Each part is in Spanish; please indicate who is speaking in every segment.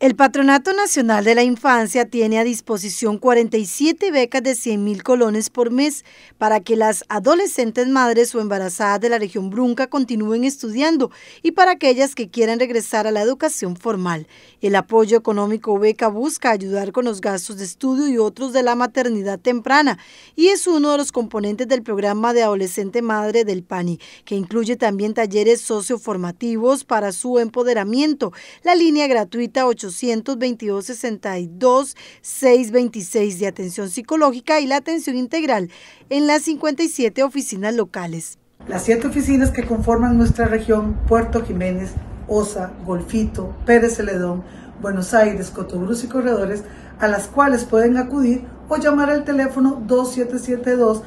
Speaker 1: El Patronato Nacional de la Infancia tiene a disposición 47 becas de 100 mil colones por mes para que las adolescentes madres o embarazadas de la región Brunca continúen estudiando y para aquellas que quieran regresar a la educación formal. El apoyo económico beca busca ayudar con los gastos de estudio y otros de la maternidad temprana y es uno de los componentes del programa de adolescente madre del PANI, que incluye también talleres socioformativos para su empoderamiento, la línea gratuita 800 222 62 626 de atención psicológica y la atención integral en las 57 oficinas locales. Las siete
Speaker 2: oficinas que conforman nuestra región, Puerto Jiménez, Osa, Golfito, Pérez Celedón, Buenos Aires, Cotobruz y Corredores, a las cuales pueden acudir o llamar al teléfono 2772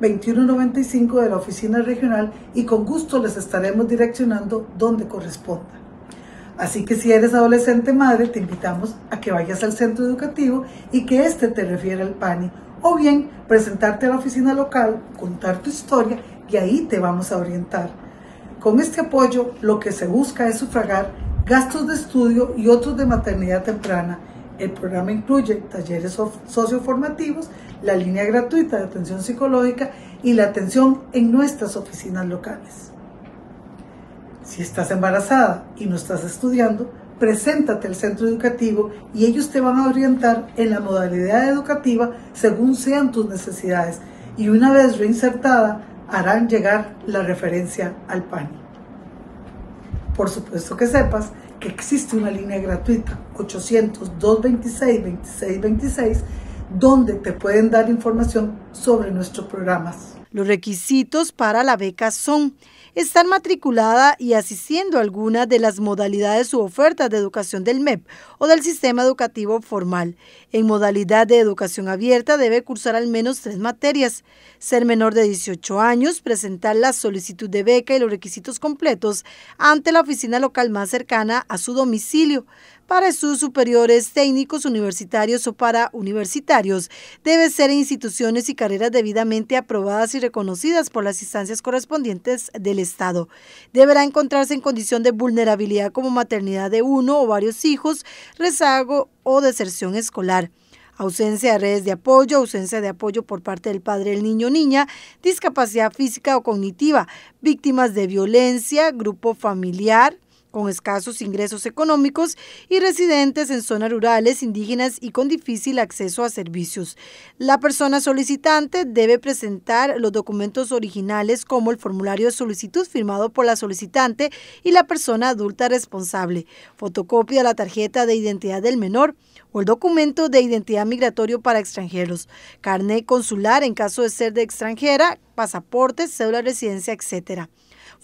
Speaker 2: 2195 de la Oficina Regional y con gusto les estaremos direccionando donde corresponda. Así que si eres adolescente madre, te invitamos a que vayas al centro educativo y que éste te refiera al PANI. O bien presentarte a la oficina local, contar tu historia y ahí te vamos a orientar. Con este apoyo lo que se busca es sufragar gastos de estudio y otros de maternidad temprana. El programa incluye talleres socioformativos, la línea gratuita de atención psicológica y la atención en nuestras oficinas locales. Si estás embarazada y no estás estudiando, preséntate al centro educativo y ellos te van a orientar en la modalidad educativa según sean tus necesidades y una vez reinsertada harán llegar la referencia al PANI. Por supuesto que sepas que existe una línea gratuita 800-226-2626 donde te pueden dar información sobre nuestros programas.
Speaker 1: Los requisitos para la beca son estar matriculada y asistiendo a alguna de las modalidades u ofertas de educación del MEP o del sistema educativo formal. En modalidad de educación abierta debe cursar al menos tres materias, ser menor de 18 años, presentar la solicitud de beca y los requisitos completos ante la oficina local más cercana a su domicilio, para sus superiores técnicos universitarios o para universitarios. Debe ser en instituciones y carreras debidamente aprobadas y reconocidas por las instancias correspondientes del Estado. Deberá encontrarse en condición de vulnerabilidad como maternidad de uno o varios hijos, rezago o deserción escolar ausencia de redes de apoyo, ausencia de apoyo por parte del padre del niño o niña, discapacidad física o cognitiva, víctimas de violencia, grupo familiar, con escasos ingresos económicos y residentes en zonas rurales, indígenas y con difícil acceso a servicios. La persona solicitante debe presentar los documentos originales como el formulario de solicitud firmado por la solicitante y la persona adulta responsable, fotocopia de la tarjeta de identidad del menor o el documento de identidad migratorio para extranjeros, carnet consular en caso de ser de extranjera, pasaporte, cédula de residencia, etcétera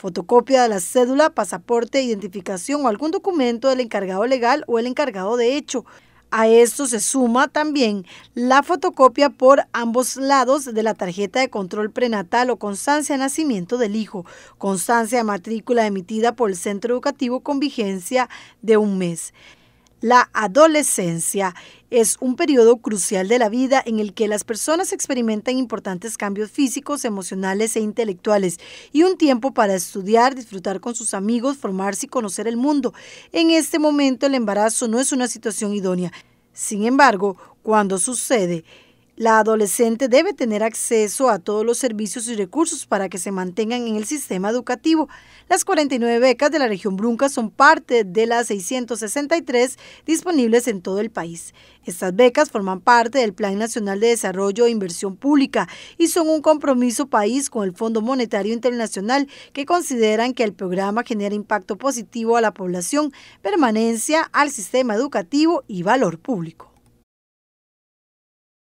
Speaker 1: fotocopia de la cédula, pasaporte, identificación o algún documento del encargado legal o el encargado de hecho. A esto se suma también la fotocopia por ambos lados de la tarjeta de control prenatal o constancia de nacimiento del hijo, constancia de matrícula emitida por el centro educativo con vigencia de un mes. La adolescencia es un periodo crucial de la vida en el que las personas experimentan importantes cambios físicos, emocionales e intelectuales y un tiempo para estudiar, disfrutar con sus amigos, formarse y conocer el mundo. En este momento el embarazo no es una situación idónea. Sin embargo, cuando sucede, la adolescente debe tener acceso a todos los servicios y recursos para que se mantengan en el sistema educativo. Las 49 becas de la región Brunca son parte de las 663 disponibles en todo el país. Estas becas forman parte del Plan Nacional de Desarrollo e Inversión Pública y son un compromiso país con el Fondo Monetario Internacional que consideran que el programa genera impacto positivo a la población, permanencia al sistema educativo y valor público.